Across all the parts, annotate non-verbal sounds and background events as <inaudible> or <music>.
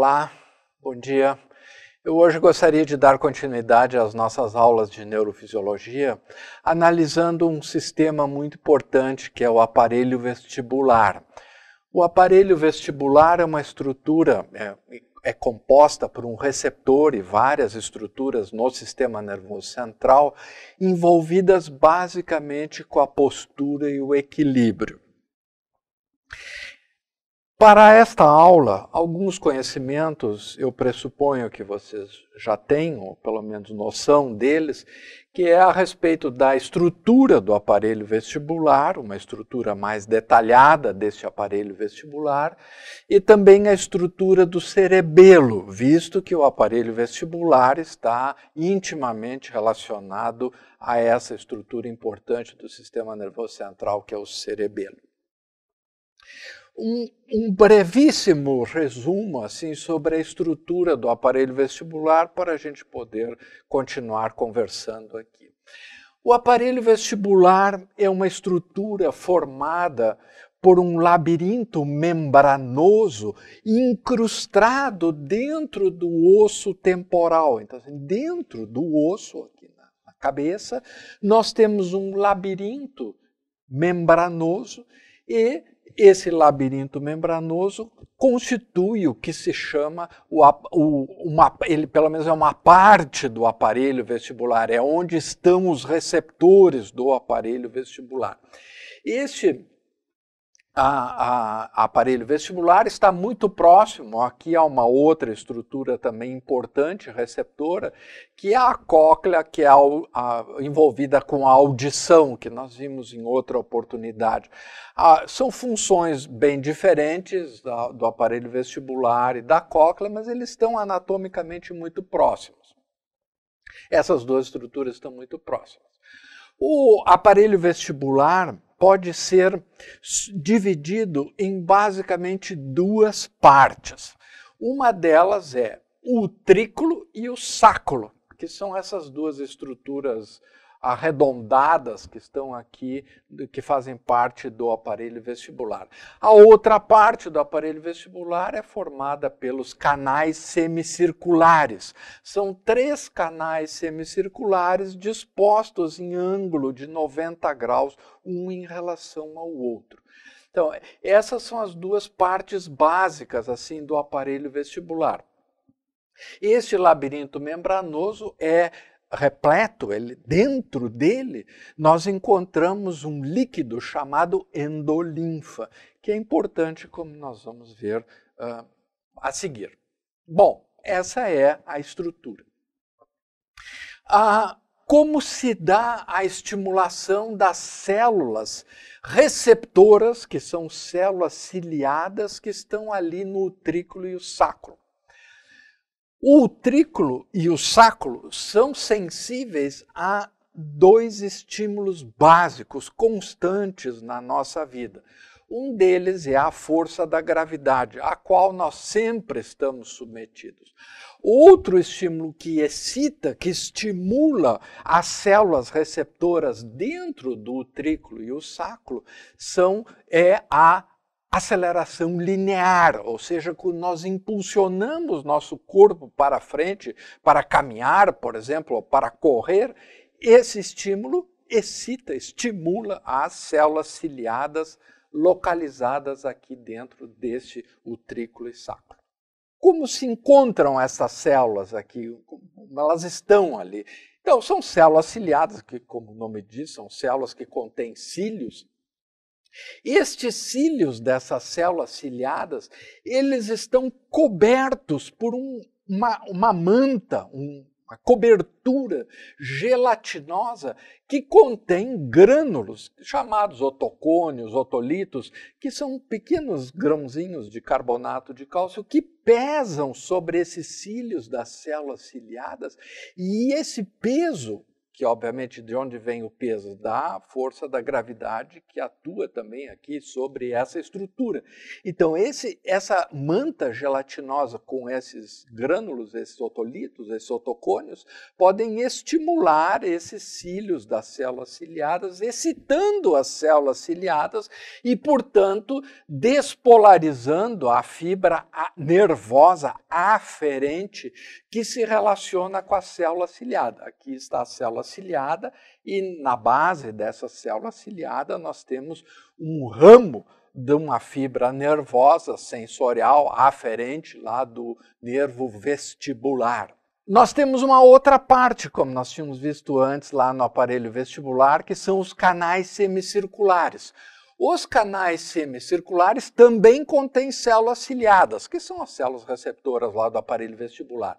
Olá, bom dia. Eu hoje gostaria de dar continuidade às nossas aulas de neurofisiologia, analisando um sistema muito importante que é o aparelho vestibular. O aparelho vestibular é uma estrutura, é, é composta por um receptor e várias estruturas no sistema nervoso central, envolvidas basicamente com a postura e o equilíbrio. Para esta aula, alguns conhecimentos eu pressuponho que vocês já tenham, ou pelo menos noção deles, que é a respeito da estrutura do aparelho vestibular, uma estrutura mais detalhada desse aparelho vestibular, e também a estrutura do cerebelo, visto que o aparelho vestibular está intimamente relacionado a essa estrutura importante do sistema nervoso central, que é o cerebelo um, um brevíssimo resumo assim sobre a estrutura do aparelho vestibular para a gente poder continuar conversando aqui. O aparelho vestibular é uma estrutura formada por um labirinto membranoso incrustado dentro do osso temporal. Então, assim, dentro do osso, aqui na cabeça, nós temos um labirinto membranoso e esse labirinto membranoso constitui o que se chama, o, o, uma, ele pelo menos é uma parte do aparelho vestibular, é onde estão os receptores do aparelho vestibular. Este a, a, aparelho vestibular está muito próximo. Aqui há uma outra estrutura também importante, receptora, que é a cóclea, que é a, a, envolvida com a audição, que nós vimos em outra oportunidade. Ah, são funções bem diferentes da, do aparelho vestibular e da cóclea, mas eles estão anatomicamente muito próximos. Essas duas estruturas estão muito próximas. O aparelho vestibular pode ser dividido em basicamente duas partes. Uma delas é o trículo e o sáculo, que são essas duas estruturas arredondadas que estão aqui, que fazem parte do aparelho vestibular. A outra parte do aparelho vestibular é formada pelos canais semicirculares. São três canais semicirculares dispostos em ângulo de 90 graus, um em relação ao outro. Então, essas são as duas partes básicas assim do aparelho vestibular. Este labirinto membranoso é repleto, ele, dentro dele, nós encontramos um líquido chamado endolinfa, que é importante como nós vamos ver uh, a seguir. Bom, essa é a estrutura. Uh, como se dá a estimulação das células receptoras, que são células ciliadas que estão ali no utrículo e o sacro? O utrículo e o sacro são sensíveis a dois estímulos básicos constantes na nossa vida. Um deles é a força da gravidade, a qual nós sempre estamos submetidos. Outro estímulo que excita, que estimula as células receptoras dentro do utrículo e o sacro, são é a aceleração linear, ou seja, quando nós impulsionamos nosso corpo para frente, para caminhar, por exemplo, ou para correr, esse estímulo excita, estimula as células ciliadas localizadas aqui dentro deste utrículo e sacro. Como se encontram essas células aqui? Como elas estão ali? Então, são células ciliadas, que, como o nome diz, são células que contêm cílios, estes cílios dessas células ciliadas, eles estão cobertos por um, uma, uma, manta, um, uma cobertura gelatinosa que contém grânulos, chamados otocônios, otolitos, que são pequenos grãozinhos de carbonato de cálcio que pesam sobre esses cílios das células ciliadas, e esse peso que obviamente de onde vem o peso? Da força da gravidade que atua também aqui sobre essa estrutura. Então, esse, essa manta gelatinosa com esses grânulos, esses otolitos, esses otocônios, podem estimular esses cílios das células ciliadas, excitando as células ciliadas e, portanto, despolarizando a fibra nervosa aferente que se relaciona com a célula ciliada. Aqui está a célula ciliada, e na base dessa célula ciliada nós temos um ramo de uma fibra nervosa sensorial aferente lá do nervo vestibular. Nós temos uma outra parte, como nós tínhamos visto antes lá no aparelho vestibular, que são os canais semicirculares. Os canais semicirculares também contêm células ciliadas, que são as células receptoras lá do aparelho vestibular.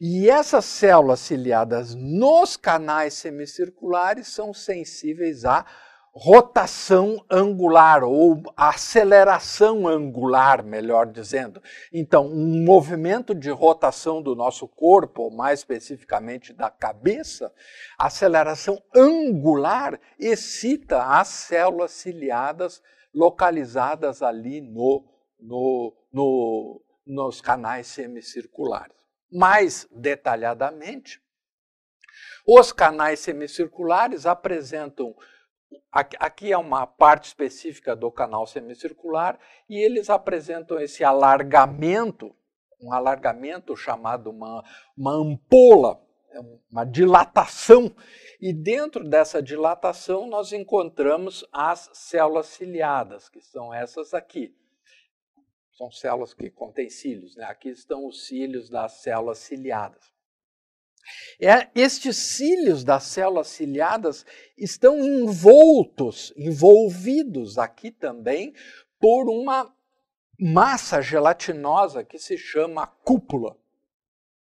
E essas células ciliadas nos canais semicirculares são sensíveis a rotação angular ou aceleração angular, melhor dizendo. Então, um movimento de rotação do nosso corpo, ou mais especificamente da cabeça, aceleração angular excita as células ciliadas localizadas ali no, no, no nos canais semicirculares. Mais detalhadamente, os canais semicirculares apresentam Aqui é uma parte específica do canal semicircular e eles apresentam esse alargamento, um alargamento chamado uma, uma ampola, é uma dilatação. E dentro dessa dilatação nós encontramos as células ciliadas, que são essas aqui. São células que contêm cílios. Né? Aqui estão os cílios das células ciliadas. É, estes cílios das células ciliadas estão envoltos, envolvidos aqui também por uma massa gelatinosa que se chama cúpula.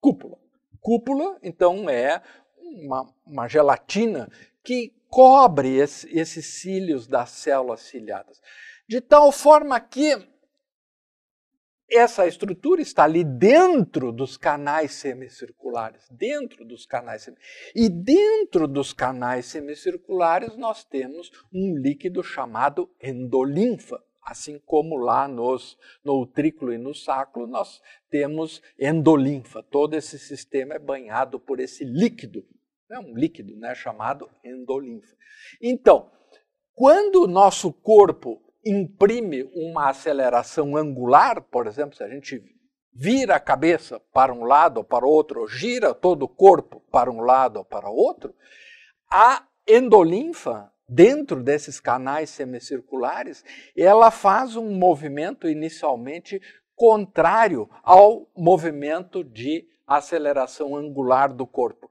Cúpula. Cúpula, então, é uma, uma gelatina que cobre esse, esses cílios das células ciliadas. De tal forma que essa estrutura está ali dentro dos canais semicirculares, dentro dos canais semicirculares. E dentro dos canais semicirculares nós temos um líquido chamado endolinfa. Assim como lá nos, no utrículo e no sacro nós temos endolinfa. Todo esse sistema é banhado por esse líquido, é um líquido né, chamado endolinfa. Então, quando o nosso corpo imprime uma aceleração angular, por exemplo, se a gente vira a cabeça para um lado ou para o outro, ou gira todo o corpo para um lado ou para o outro, a endolinfa, dentro desses canais semicirculares, ela faz um movimento inicialmente contrário ao movimento de aceleração angular do corpo.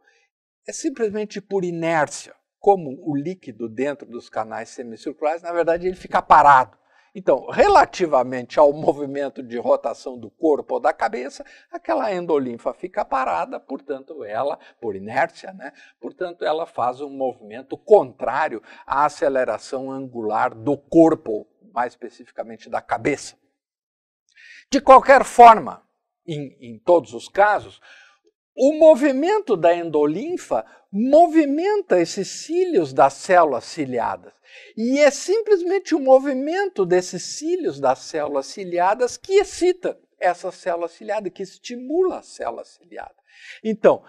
É simplesmente por inércia como o líquido dentro dos canais semicirculares, na verdade, ele fica parado. Então, relativamente ao <laughs> movimento de rotação do corpo ou da cabeça, aquela endolinfa fica parada, portanto, ela, por inércia, né? portanto, ela faz um movimento contrário à aceleração angular do corpo, mais especificamente da cabeça. De qualquer forma, em, em todos os casos, o movimento da endolinfa movimenta esses cílios das células ciliadas. E é simplesmente o movimento desses cílios das células ciliadas que excita essa célula ciliada, que estimula a célula ciliada. Então,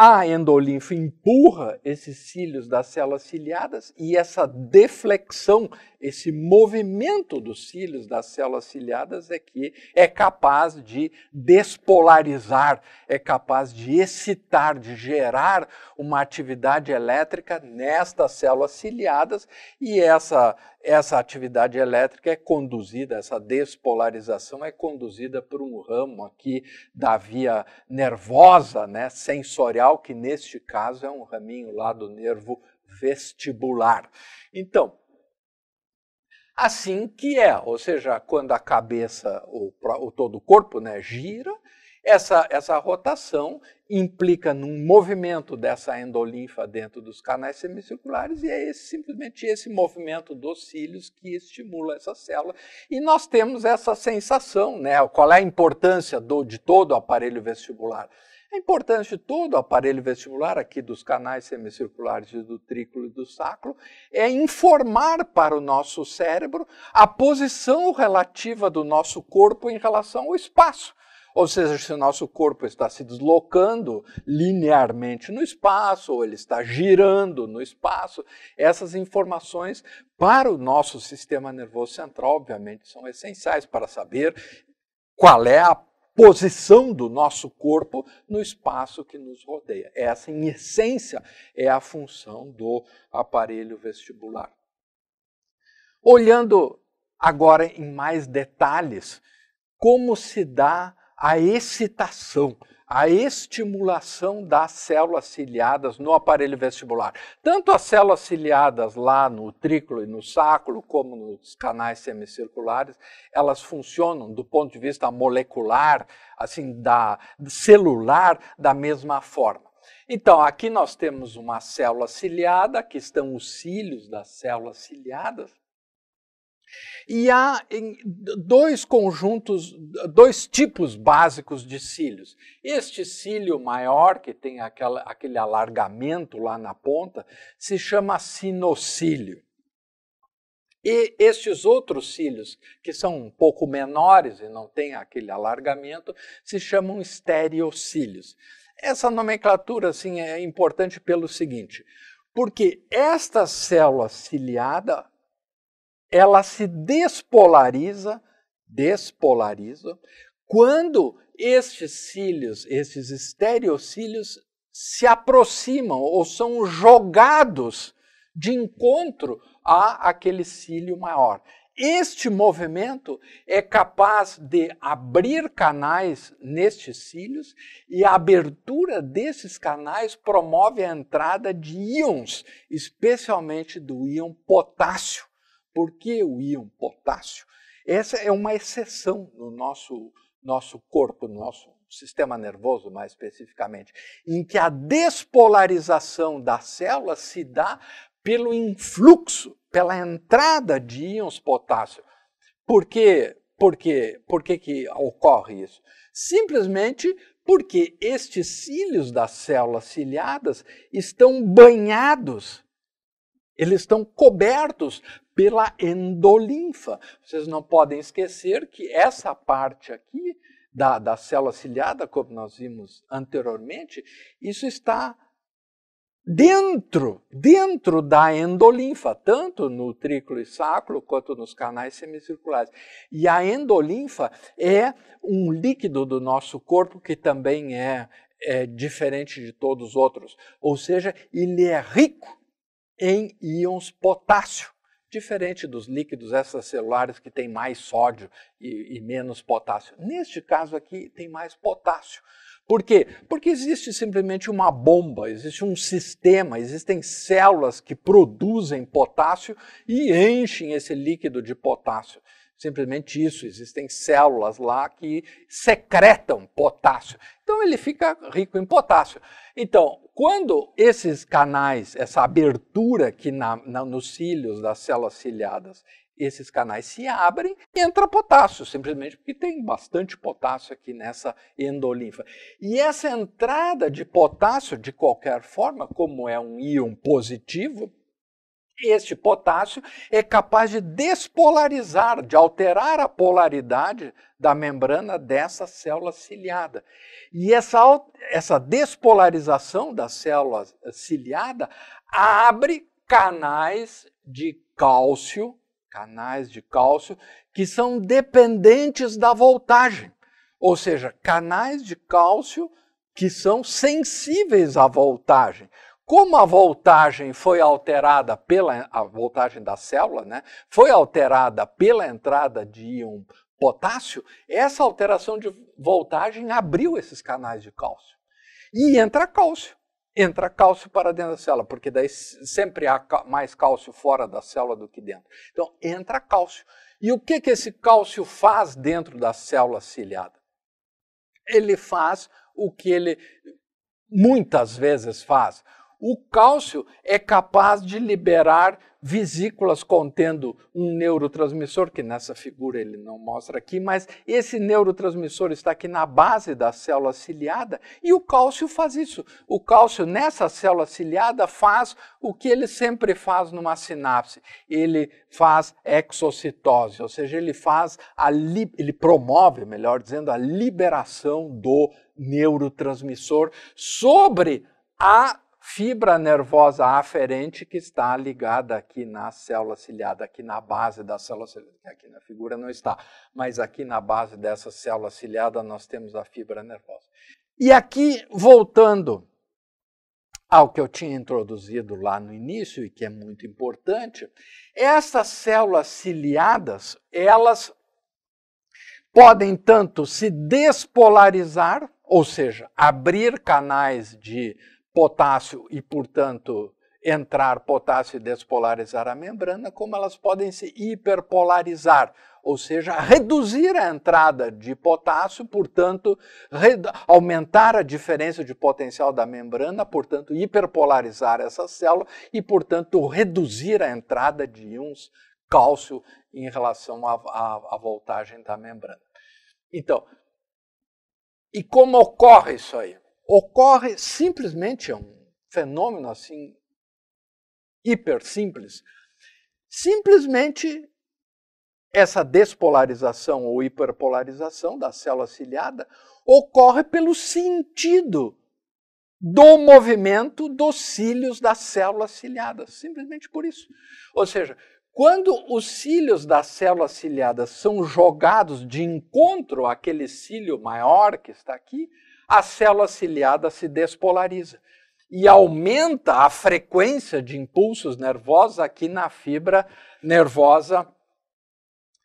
a endolinfa empurra esses cílios das células ciliadas e essa deflexão, esse movimento dos cílios das células ciliadas é que é capaz de despolarizar, é capaz de excitar, de gerar uma atividade elétrica nestas células ciliadas e essa essa atividade elétrica é conduzida, essa despolarização é conduzida por um ramo aqui da via nervosa, né, sensorial, que neste caso é um raminho lá do nervo vestibular. Então, assim que é, ou seja, quando a cabeça ou, todo o corpo né, gira, essa, essa rotação implica num movimento dessa endolinfa dentro dos canais semicirculares e é esse, simplesmente esse movimento dos cílios que estimula essa célula. E nós temos essa sensação, né? Qual é a importância do, de todo o aparelho vestibular? A importância de todo o aparelho vestibular, aqui dos canais semicirculares do trículo e do sacro, é informar para o nosso cérebro a posição relativa do nosso corpo em relação ao espaço. Ou seja, se o nosso corpo está se deslocando linearmente no espaço, ou ele está girando no espaço, essas informações para o nosso sistema nervoso central, obviamente, são essenciais para saber qual é a posição do nosso corpo no espaço que nos rodeia. Essa, em essência, é a função do aparelho vestibular. Olhando agora em mais detalhes como se dá a excitação, a estimulação das células ciliadas no aparelho vestibular. Tanto as células ciliadas lá no trículo e no saco, como nos canais semicirculares, elas funcionam do ponto de vista molecular, assim, da celular, da mesma forma. Então, aqui nós temos uma célula ciliada, aqui estão os cílios das células ciliadas, e há dois conjuntos, dois tipos básicos de cílios. Este cílio maior, que tem aquela, aquele alargamento lá na ponta, se chama sinocílio. E estes outros cílios, que são um pouco menores e não têm aquele alargamento, se chamam estereocílios. Essa nomenclatura assim, é importante pelo seguinte, porque esta célula ciliada ela se despolariza, despolariza, quando estes cílios, esses estereocílios se aproximam ou são jogados de encontro a aquele cílio maior. Este movimento é capaz de abrir canais nestes cílios e a abertura desses canais promove a entrada de íons, especialmente do íon potássio, por que o íon potássio? Essa é uma exceção no nosso, nosso corpo, no nosso sistema nervoso, mais especificamente, em que a despolarização da célula se dá pelo influxo, pela entrada de íons potássio. Por quê? Por quê? Por que, que ocorre isso? Simplesmente porque estes cílios das células ciliadas estão banhados, eles estão cobertos pela endolinfa. Vocês não podem esquecer que essa parte aqui da, da célula ciliada, como nós vimos anteriormente, isso está dentro, dentro da endolinfa, tanto no trículo e sacro quanto nos canais semicirculares. E a endolinfa é um líquido do nosso corpo que também é, é diferente de todos os outros, ou seja, ele é rico em íons potássio. Diferente dos líquidos extracelulares que tem mais sódio e, e menos potássio. Neste caso aqui tem mais potássio. Por quê? Porque existe simplesmente uma bomba, existe um sistema, existem células que produzem potássio e enchem esse líquido de potássio simplesmente isso. Existem células lá que secretam potássio. Então ele fica rico em potássio. Então, quando esses canais, essa abertura que na, na, nos cílios das células ciliadas, esses canais se abrem, entra potássio, simplesmente porque tem bastante potássio aqui nessa endolinfa. E essa entrada de potássio, de qualquer forma, como é um íon positivo, este potássio é capaz de despolarizar, de alterar a polaridade da membrana dessa célula ciliada. E essa, essa despolarização da célula ciliada abre canais de cálcio, canais de cálcio que são dependentes da voltagem, ou seja, canais de cálcio que são sensíveis à voltagem. Como a voltagem foi alterada pela a voltagem da célula, né, foi alterada pela entrada de íon potássio, essa alteração de voltagem abriu esses canais de cálcio. E entra cálcio. Entra cálcio para dentro da célula, porque daí sempre há mais cálcio fora da célula do que dentro. Então, entra cálcio. E o que, que esse cálcio faz dentro da célula ciliada? Ele faz o que ele muitas vezes faz, o cálcio é capaz de liberar vesículas contendo um neurotransmissor, que nessa figura ele não mostra aqui, mas esse neurotransmissor está aqui na base da célula ciliada e o cálcio faz isso. O cálcio nessa célula ciliada faz o que ele sempre faz numa sinapse, ele faz exocitose, ou seja, ele faz a ele promove, melhor dizendo, a liberação do neurotransmissor sobre a fibra nervosa aferente que está ligada aqui na célula ciliada, aqui na base da célula ciliada, aqui na figura não está, mas aqui na base dessa célula ciliada nós temos a fibra nervosa. E aqui, voltando ao que eu tinha introduzido lá no início e que é muito importante, essas células ciliadas, elas podem tanto se despolarizar, ou seja, abrir canais de potássio e, portanto, entrar potássio e despolarizar a membrana, como elas podem se hiperpolarizar, ou seja, reduzir a entrada de potássio, portanto, aumentar a diferença de potencial da membrana, portanto, hiperpolarizar essa célula e, portanto, reduzir a entrada de íons cálcio em relação à, à, à voltagem da membrana. Então, e como ocorre isso aí? ocorre simplesmente é um fenômeno assim hiper simples. Simplesmente essa despolarização ou hiperpolarização da célula ciliada ocorre pelo sentido do movimento dos cílios da célula ciliada, simplesmente por isso. Ou seja, quando os cílios da célula ciliada são jogados de encontro àquele cílio maior que está aqui, a célula ciliada se despolariza e aumenta a frequência de impulsos nervosos aqui na fibra nervosa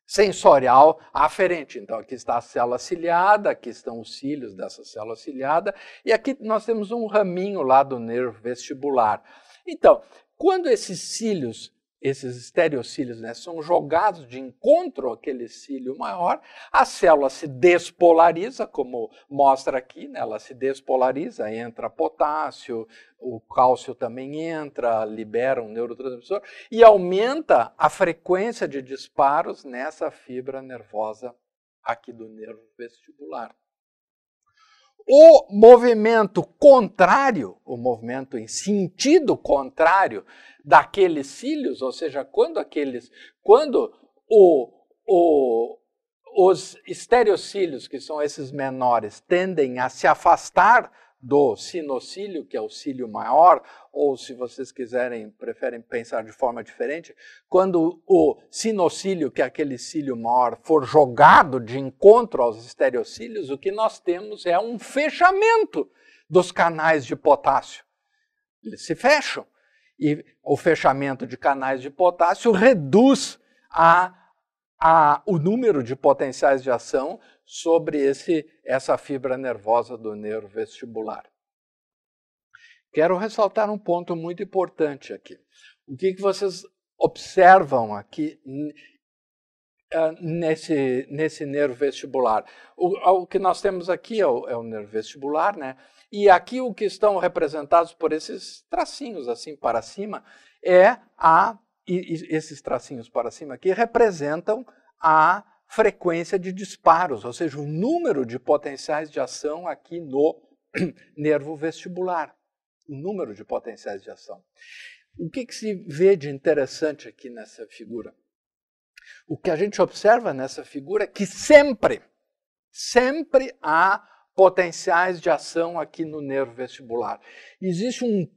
sensorial aferente. Então, aqui está a célula ciliada, aqui estão os cílios dessa célula ciliada, e aqui nós temos um raminho lá do nervo vestibular. Então, quando esses cílios esses estereocílios né, são jogados de encontro àquele cílio maior, a célula se despolariza, como mostra aqui, né, ela se despolariza, entra potássio, o cálcio também entra, libera um neurotransmissor e aumenta a frequência de disparos nessa fibra nervosa aqui do nervo vestibular. O movimento contrário, o movimento em sentido contrário daqueles filhos, ou seja, quando aqueles, quando o, o, os estereocílios, que são esses menores, tendem a se afastar do sinocílio, que é o cílio maior, ou se vocês quiserem, preferem pensar de forma diferente, quando o sinocílio, que é aquele cílio maior, for jogado de encontro aos estereocílios, o que nós temos é um fechamento dos canais de potássio. Eles se fecham. E o fechamento de canais de potássio reduz a a, o número de potenciais de ação sobre esse, essa fibra nervosa do nervo vestibular. Quero ressaltar um ponto muito importante aqui. O que, que vocês observam aqui ah, nesse, nesse nervo vestibular. O, ah, o, que nós temos aqui é o, é o, nervo vestibular, né? E aqui o que estão representados por esses tracinhos assim para cima é a esses tracinhos para cima aqui representam a frequência de disparos, ou seja, o número de potenciais de ação aqui no <clears throat> nervo vestibular, o número de potenciais de ação. O que, que, se vê de interessante aqui nessa figura? O que a gente observa nessa figura é que sempre, sempre há potenciais de ação aqui no nervo vestibular. Existe um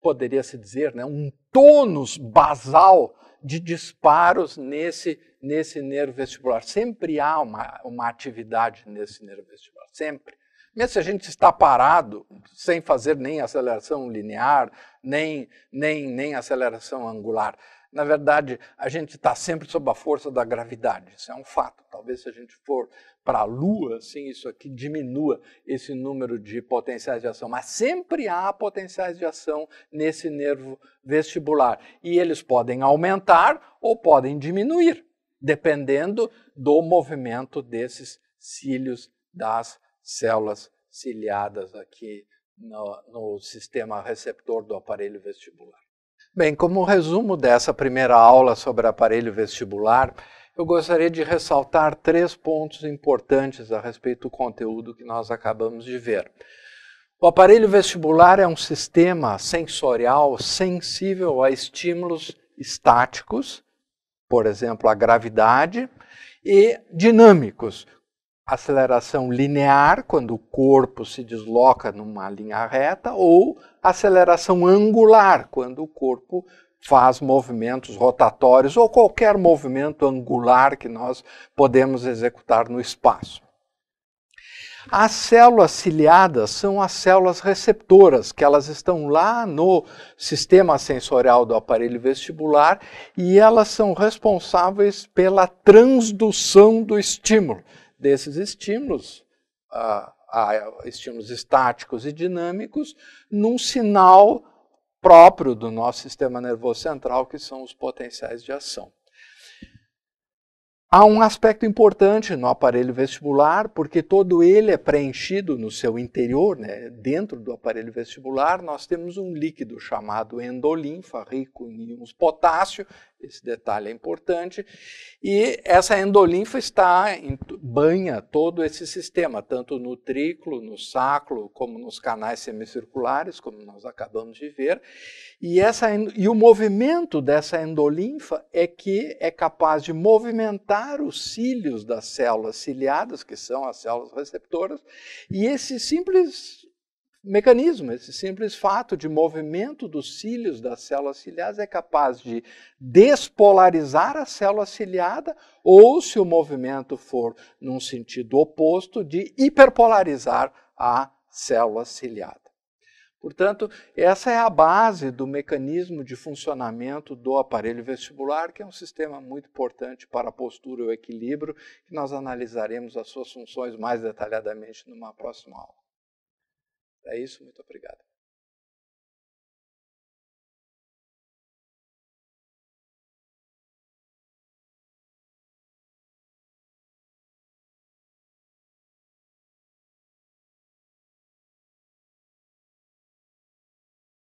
poderia-se dizer, né, um tônus basal de disparos nesse, nesse nervo vestibular. Sempre há uma, uma atividade nesse nervo vestibular, sempre. Mesmo se a gente está parado, sem fazer nem aceleração linear, nem, nem, nem aceleração angular. Na verdade, a gente está sempre sob a força da gravidade, isso é um fato. Talvez se a gente for para a Lua, sim, isso aqui diminua esse número de potenciais de ação, mas sempre há potenciais de ação nesse nervo vestibular. E eles podem aumentar ou podem diminuir, dependendo do movimento desses cílios das células ciliadas aqui no, no sistema receptor do aparelho vestibular. Bem, como resumo dessa primeira aula sobre aparelho vestibular, eu gostaria de ressaltar três pontos importantes a respeito do conteúdo que nós acabamos de ver. O aparelho vestibular é um sistema sensorial sensível a estímulos estáticos, por exemplo, a gravidade, e dinâmicos, aceleração linear, quando o corpo se desloca numa linha reta, ou aceleração angular, quando o corpo faz movimentos rotatórios ou qualquer movimento angular que nós podemos executar no espaço. As células ciliadas são as células receptoras, que elas estão lá no sistema sensorial do aparelho vestibular e elas são responsáveis pela transdução do estímulo desses estímulos, a, a estímulos estáticos e dinâmicos, num sinal próprio do nosso sistema nervoso central, que são os potenciais de ação. Há um aspecto importante no aparelho vestibular, porque todo ele é preenchido no seu interior, né? dentro do aparelho vestibular, nós temos um líquido chamado endolinfa, rico em íons potássio, esse detalhe é importante. E essa endolinfa está em, banha todo esse sistema, tanto no trículo, no sacro, como nos canais semicirculares, como nós acabamos de ver. E, essa, e o movimento dessa endolinfa é que é capaz de movimentar os cílios das células ciliadas, que são as células receptoras, e esse simples mecanismo, esse simples fato de movimento dos cílios das células ciliares é capaz de despolarizar a célula ciliada ou, se o movimento for num sentido oposto, de hiperpolarizar a célula ciliada. Portanto, essa é a base do mecanismo de funcionamento do aparelho vestibular, que é um sistema muito importante para a postura e o equilíbrio, que nós analisaremos as suas funções mais detalhadamente numa próxima aula. É isso, muito obrigado.